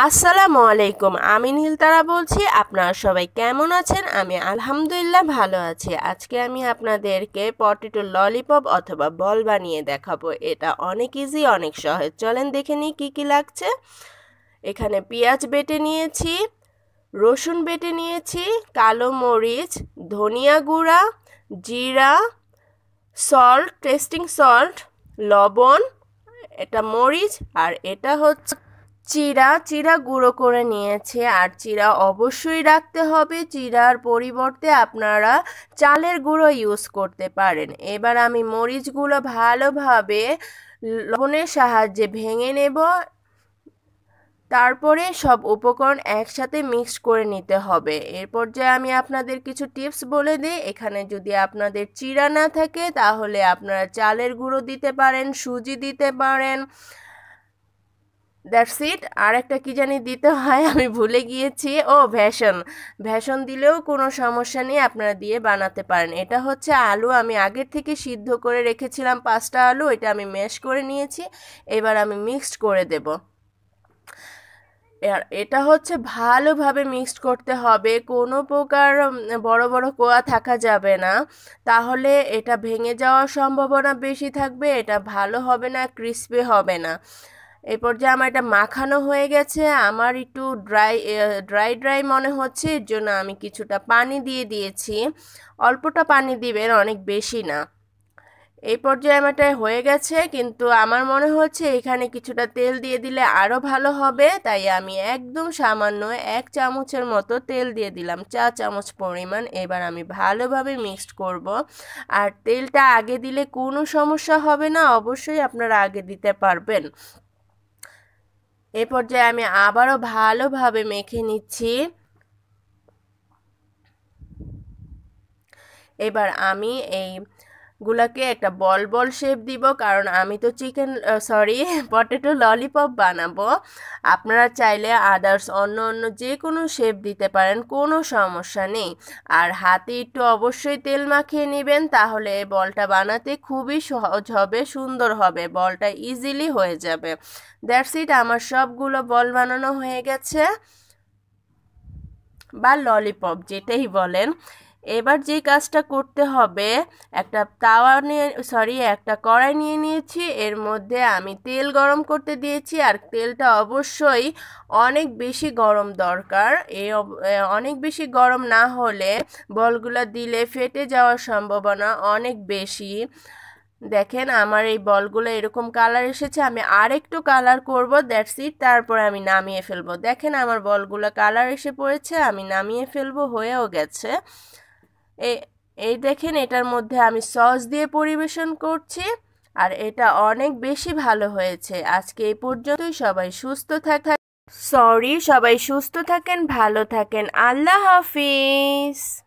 আসসালামু আলাইকুম আমি নীলতারা বলছি আপনারা সবাই কেমন আছেন আমি আলহামদুলিল্লাহ ভালো আছি আজকে আমি আপনাদেরকে পটেটো ললিপপ অথবা বল বানিয়ে দেখাবো এটা অনেক ইজি অনেক সহজ চলেন দেখে নিই কী কী লাগছে এখানে পেঁয়াজ বেটে নিয়েছি রসুন বেটে নিয়েছি কালো মরিচ ধনিয়া গুঁড়া জিরা সল্ট টেস্টিং সল্ট লবণ এটা মরিচ আর এটা হচ্ছে চিরা চিরা গুঁড়ো করে নিয়েছে আর চিরা অবশ্যই রাখতে হবে চিরার পরিবর্তে আপনারা চালের গুঁড়ো ইউজ করতে পারেন এবার আমি মরিচগুলো ভালোভাবে লবণের সাহায্যে ভেঙে নেব তারপরে সব উপকরণ একসাথে মিক্স করে নিতে হবে এর পর্যায়ে আমি আপনাদের কিছু টিপস বলে দিই এখানে যদি আপনাদের চিরা না থাকে তাহলে আপনারা চালের গুঁড়ো দিতে পারেন সুজি দিতে পারেন দ্যাটস ইট আর একটা কী জানি দিতে হয় আমি ভুলে গিয়েছি ও ভ্যাসন ভ্যাসন দিলেও কোনো সমস্যা নেই আপনারা দিয়ে বানাতে পারেন এটা হচ্ছে আলু আমি আগের থেকে সিদ্ধ করে রেখেছিলাম পাঁচটা আলু এটা আমি ম্যাশ করে নিয়েছি এবার আমি মিক্সড করে দেব এটা হচ্ছে ভালোভাবে মিক্সড করতে হবে কোনো প্রকার বড় বড় কোয়া থাকা যাবে না তাহলে এটা ভেঙে যাওয়ার সম্ভাবনা বেশি থাকবে এটা ভালো হবে না ক্রিসপি হবে না এই পর্যায়ে আমার এটা মাখানো হয়ে গেছে আমার একটু ড্রাই ড্রাই ড্রাই মনে হচ্ছে এর জন্য আমি কিছুটা পানি দিয়ে দিয়েছি অল্পটা পানি দিবেন অনেক বেশি না এই পর্যায়ে আমারটা হয়ে গেছে কিন্তু আমার মনে হচ্ছে এখানে কিছুটা তেল দিয়ে দিলে আরও ভালো হবে তাই আমি একদম সামান্য এক চামচের মতো তেল দিয়ে দিলাম চা চামচ পরিমাণ এবার আমি ভালোভাবে মিক্সড করব আর তেলটা আগে দিলে কোনো সমস্যা হবে না অবশ্যই আপনারা আগে দিতে পারবেন এ পর্যায়ে আমি আবারও ভালোভাবে মেখে নিচ্ছি এবার আমি এই গুলাকে একটা বল বল শেপ দিব কারণ আমি তো চিকেন সরি পটেটো ললিপপ বানাবো আপনারা চাইলে আদার্স অন্য অন্য যে কোনো শেপ দিতে পারেন কোনো সমস্যা নেই আর হাতে একটু অবশ্যই তেল মাখিয়ে নেবেন তাহলে বলটা বানাতে খুবই সহজ হবে সুন্দর হবে বলটা ইজিলি হয়ে যাবে দ্যাটস ইট আমার সবগুলো বল বানানো হয়ে গেছে বা ললিপপ যেটাই বলেন এবার যে কাজটা করতে হবে একটা তাওয়া নিয়ে সরি একটা কড়াই নিয়ে নিয়েছি এর মধ্যে আমি তেল গরম করতে দিয়েছি আর তেলটা অবশ্যই অনেক বেশি গরম দরকার এই অনেক বেশি গরম না হলে বলগুলো দিলে ফেটে যাওয়ার সম্ভাবনা অনেক বেশি দেখেন আমার এই বলগুলো এরকম কালার এসেছে আমি আরেকটু কালার করব দ্যাটস ইট তারপরে আমি নামিয়ে ফেলবো দেখেন আমার বলগুলো কালার এসে পড়েছে আমি নামিয়ে ফেলবো হয়েও গেছে এই দেখেন এটার মধ্যে আমি সস দিয়ে পরিবেশন করছি আর এটা অনেক বেশি ভালো হয়েছে আজকে এই পর্যন্তই সবাই সুস্থ থাক সরি সবাই সুস্থ থাকেন ভালো থাকেন আল্লাহ হাফিজ